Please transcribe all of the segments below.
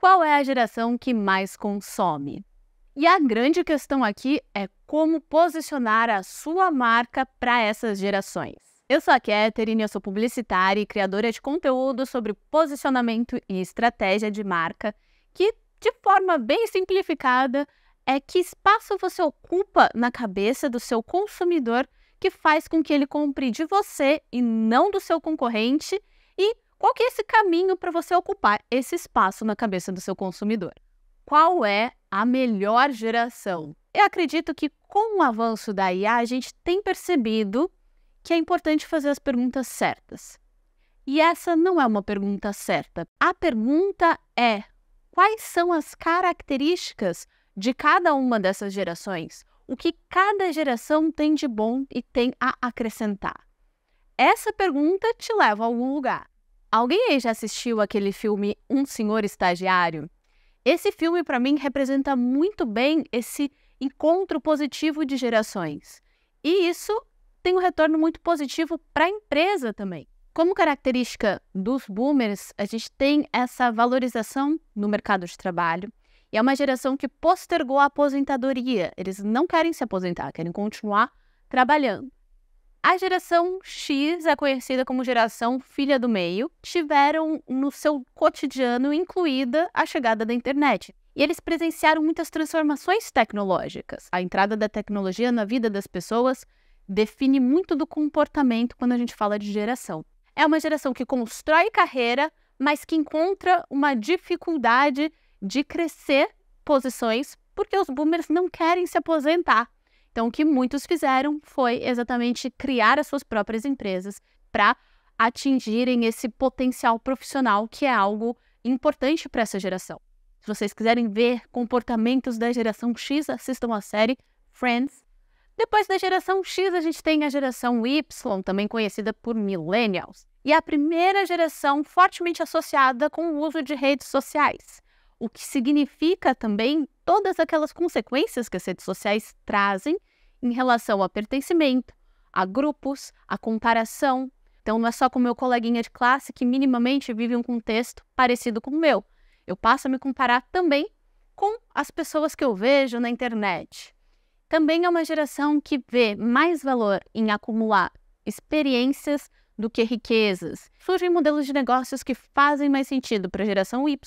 qual é a geração que mais consome? E a grande questão aqui é como posicionar a sua marca para essas gerações. Eu sou a Katherine, eu sou publicitária e criadora de conteúdo sobre posicionamento e estratégia de marca, que, de forma bem simplificada, é que espaço você ocupa na cabeça do seu consumidor que faz com que ele compre de você e não do seu concorrente e qual que é esse caminho para você ocupar esse espaço na cabeça do seu consumidor? Qual é a melhor geração? Eu acredito que com o avanço da IA, a gente tem percebido que é importante fazer as perguntas certas. E essa não é uma pergunta certa. A pergunta é: quais são as características de cada uma dessas gerações? O que cada geração tem de bom e tem a acrescentar? Essa pergunta te leva a algum lugar. Alguém aí já assistiu aquele filme Um Senhor Estagiário? Esse filme, para mim, representa muito bem esse encontro positivo de gerações. E isso tem um retorno muito positivo para a empresa também. Como característica dos boomers, a gente tem essa valorização no mercado de trabalho. E é uma geração que postergou a aposentadoria. Eles não querem se aposentar, querem continuar trabalhando. A geração X, é conhecida como geração filha do meio, tiveram no seu cotidiano incluída a chegada da internet. E eles presenciaram muitas transformações tecnológicas. A entrada da tecnologia na vida das pessoas define muito do comportamento quando a gente fala de geração. É uma geração que constrói carreira, mas que encontra uma dificuldade de crescer posições porque os boomers não querem se aposentar. Então, o que muitos fizeram foi exatamente criar as suas próprias empresas para atingirem esse potencial profissional que é algo importante para essa geração. Se vocês quiserem ver comportamentos da geração X, assistam a série Friends. Depois da geração X, a gente tem a geração Y, também conhecida por Millennials, e a primeira geração fortemente associada com o uso de redes sociais o que significa também todas aquelas consequências que as redes sociais trazem em relação ao pertencimento, a grupos, a comparação. Então, não é só com meu coleguinha de classe que minimamente vive um contexto parecido com o meu. Eu passo a me comparar também com as pessoas que eu vejo na internet. Também é uma geração que vê mais valor em acumular experiências do que riquezas. Surgem modelos de negócios que fazem mais sentido para a geração Y.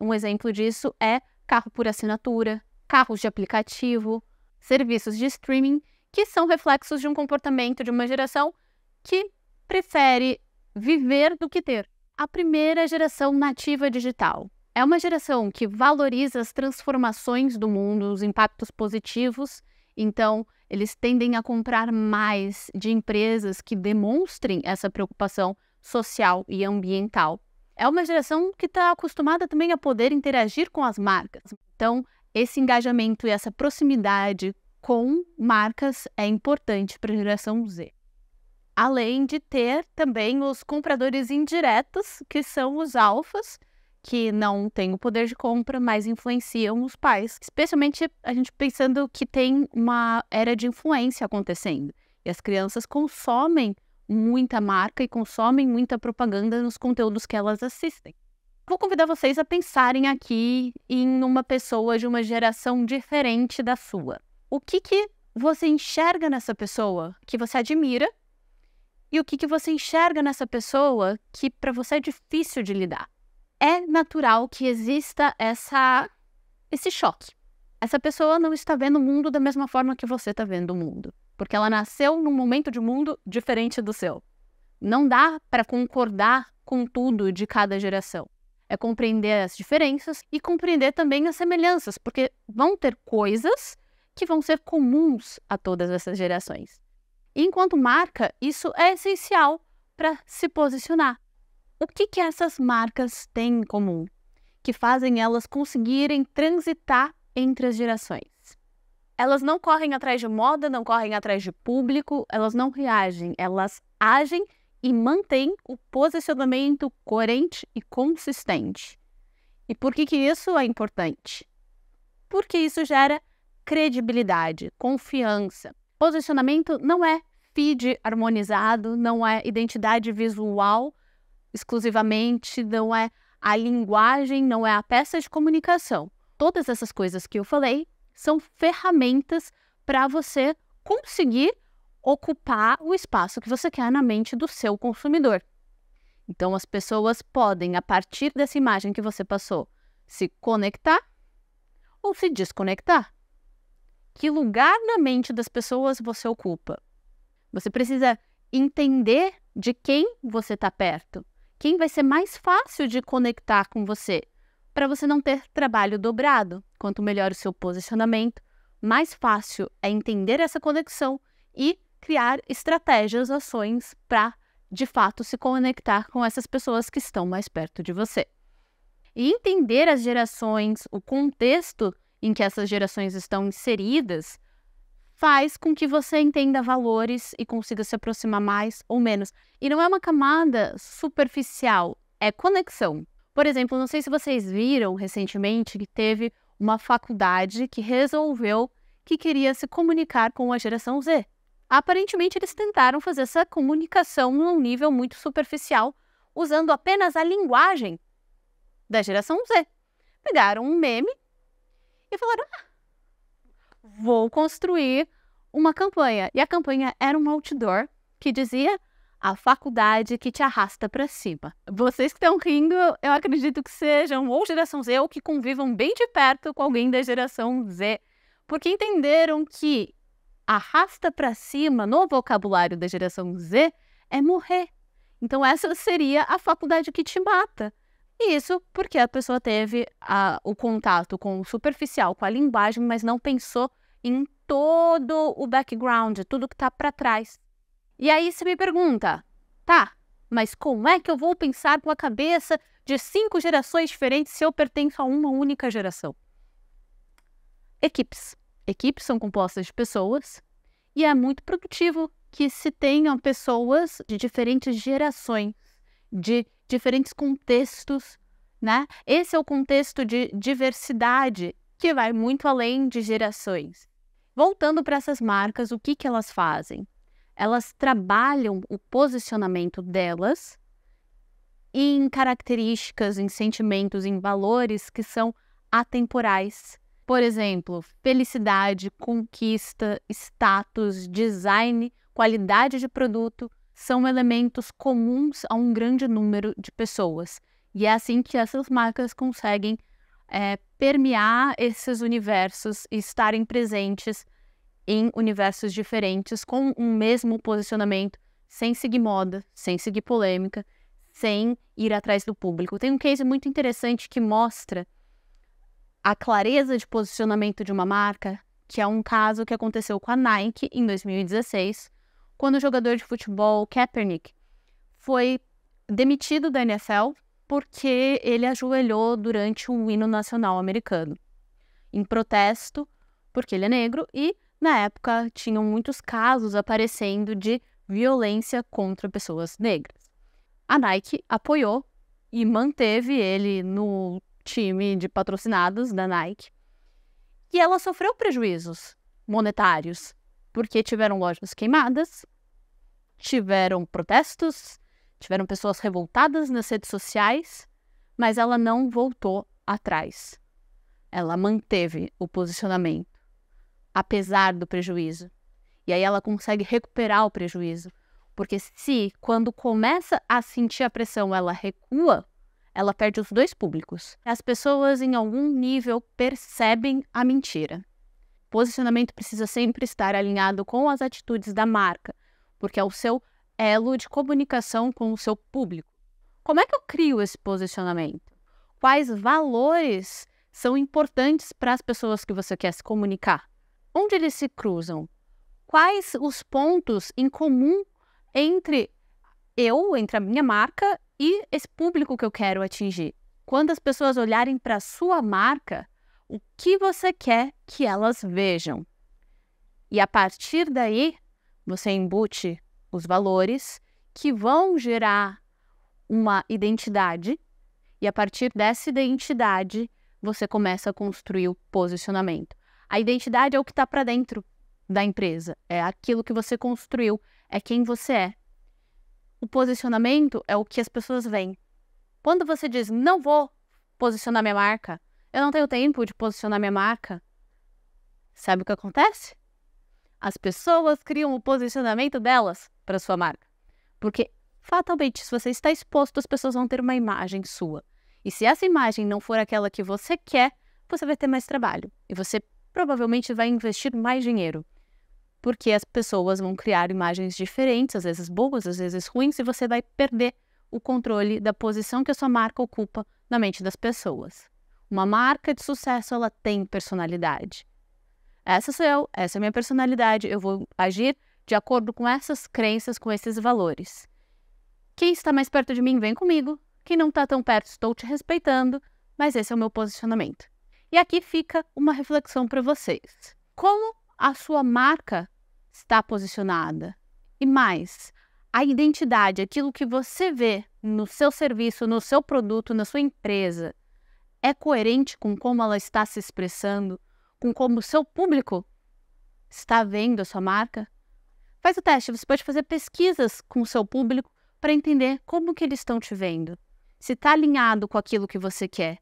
Um exemplo disso é carro por assinatura, carros de aplicativo, serviços de streaming, que são reflexos de um comportamento de uma geração que prefere viver do que ter. A primeira geração nativa digital é uma geração que valoriza as transformações do mundo, os impactos positivos então, eles tendem a comprar mais de empresas que demonstrem essa preocupação social e ambiental. É uma geração que está acostumada também a poder interagir com as marcas. Então, esse engajamento e essa proximidade com marcas é importante para a geração Z. Além de ter também os compradores indiretos, que são os alfas, que não têm o poder de compra, mas influenciam os pais. Especialmente a gente pensando que tem uma era de influência acontecendo. E as crianças consomem muita marca e consomem muita propaganda nos conteúdos que elas assistem. Vou convidar vocês a pensarem aqui em uma pessoa de uma geração diferente da sua. O que, que você enxerga nessa pessoa que você admira e o que, que você enxerga nessa pessoa que para você é difícil de lidar? é natural que exista essa, esse choque. Essa pessoa não está vendo o mundo da mesma forma que você está vendo o mundo, porque ela nasceu num momento de mundo diferente do seu. Não dá para concordar com tudo de cada geração. É compreender as diferenças e compreender também as semelhanças, porque vão ter coisas que vão ser comuns a todas essas gerações. E enquanto marca, isso é essencial para se posicionar, o que, que essas marcas têm em comum que fazem elas conseguirem transitar entre as gerações? Elas não correm atrás de moda, não correm atrás de público, elas não reagem, elas agem e mantêm o posicionamento coerente e consistente. E por que, que isso é importante? Porque isso gera credibilidade, confiança. Posicionamento não é feed harmonizado, não é identidade visual exclusivamente, não é a linguagem, não é a peça de comunicação. Todas essas coisas que eu falei são ferramentas para você conseguir ocupar o espaço que você quer na mente do seu consumidor. Então, as pessoas podem, a partir dessa imagem que você passou, se conectar ou se desconectar. Que lugar na mente das pessoas você ocupa? Você precisa entender de quem você está perto quem vai ser mais fácil de conectar com você, para você não ter trabalho dobrado. Quanto melhor o seu posicionamento, mais fácil é entender essa conexão e criar estratégias, ações para de fato se conectar com essas pessoas que estão mais perto de você. E entender as gerações, o contexto em que essas gerações estão inseridas, faz com que você entenda valores e consiga se aproximar mais ou menos. E não é uma camada superficial, é conexão. Por exemplo, não sei se vocês viram recentemente que teve uma faculdade que resolveu que queria se comunicar com a geração Z. Aparentemente, eles tentaram fazer essa comunicação num nível muito superficial, usando apenas a linguagem da geração Z. Pegaram um meme e falaram: ah, vou construir uma campanha. E a campanha era um outdoor que dizia a faculdade que te arrasta para cima. Vocês que estão rindo, eu acredito que sejam ou geração Z ou que convivam bem de perto com alguém da geração Z, porque entenderam que arrasta para cima no vocabulário da geração Z é morrer. Então essa seria a faculdade que te mata. E isso porque a pessoa teve a, ah, o contato com o superficial, com a linguagem, mas não pensou em todo o background, tudo que está para trás. E aí você me pergunta, tá, mas como é que eu vou pensar com a cabeça de cinco gerações diferentes se eu pertenço a uma única geração? Equipes. Equipes são compostas de pessoas e é muito produtivo que se tenham pessoas de diferentes gerações, de diferentes contextos, né? Esse é o contexto de diversidade que vai muito além de gerações. Voltando para essas marcas, o que, que elas fazem? Elas trabalham o posicionamento delas em características, em sentimentos, em valores que são atemporais. Por exemplo, felicidade, conquista, status, design, qualidade de produto são elementos comuns a um grande número de pessoas. E é assim que essas marcas conseguem é, permear esses universos e estarem presentes em universos diferentes com um mesmo posicionamento, sem seguir moda, sem seguir polêmica, sem ir atrás do público. Tem um case muito interessante que mostra a clareza de posicionamento de uma marca, que é um caso que aconteceu com a Nike em 2016, quando o jogador de futebol Kaepernick foi demitido da NFL porque ele ajoelhou durante um hino nacional americano, em protesto, porque ele é negro, e na época tinham muitos casos aparecendo de violência contra pessoas negras. A Nike apoiou e manteve ele no time de patrocinados da Nike. E ela sofreu prejuízos monetários, porque tiveram lojas queimadas, tiveram protestos, Tiveram pessoas revoltadas nas redes sociais, mas ela não voltou atrás. Ela manteve o posicionamento, apesar do prejuízo. E aí ela consegue recuperar o prejuízo. Porque se, quando começa a sentir a pressão, ela recua, ela perde os dois públicos. As pessoas, em algum nível, percebem a mentira. Posicionamento precisa sempre estar alinhado com as atitudes da marca, porque é o seu elo de comunicação com o seu público. Como é que eu crio esse posicionamento? Quais valores são importantes para as pessoas que você quer se comunicar? Onde eles se cruzam? Quais os pontos em comum entre eu, entre a minha marca e esse público que eu quero atingir? Quando as pessoas olharem para a sua marca, o que você quer que elas vejam? E a partir daí, você embute os valores que vão gerar uma identidade, e a partir dessa identidade você começa a construir o posicionamento. A identidade é o que está para dentro da empresa, é aquilo que você construiu, é quem você é. O posicionamento é o que as pessoas veem. Quando você diz, não vou posicionar minha marca, eu não tenho tempo de posicionar minha marca, sabe o que acontece? As pessoas criam o posicionamento delas para sua marca. Porque, fatalmente, se você está exposto, as pessoas vão ter uma imagem sua. E se essa imagem não for aquela que você quer, você vai ter mais trabalho. E você provavelmente vai investir mais dinheiro. Porque as pessoas vão criar imagens diferentes, às vezes boas, às vezes ruins, e você vai perder o controle da posição que a sua marca ocupa na mente das pessoas. Uma marca de sucesso, ela tem personalidade. Essa sou eu, essa é a minha personalidade, eu vou agir de acordo com essas crenças, com esses valores. Quem está mais perto de mim, vem comigo. Quem não está tão perto, estou te respeitando, mas esse é o meu posicionamento. E aqui fica uma reflexão para vocês. Como a sua marca está posicionada? E mais, a identidade, aquilo que você vê no seu serviço, no seu produto, na sua empresa, é coerente com como ela está se expressando, com como o seu público está vendo a sua marca. Faz o teste, você pode fazer pesquisas com o seu público para entender como que eles estão te vendo, se está alinhado com aquilo que você quer.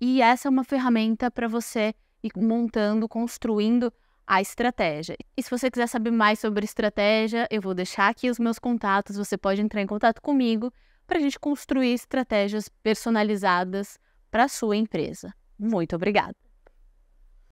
E essa é uma ferramenta para você ir montando, construindo a estratégia. E se você quiser saber mais sobre estratégia, eu vou deixar aqui os meus contatos, você pode entrar em contato comigo para a gente construir estratégias personalizadas para a sua empresa. Muito obrigada!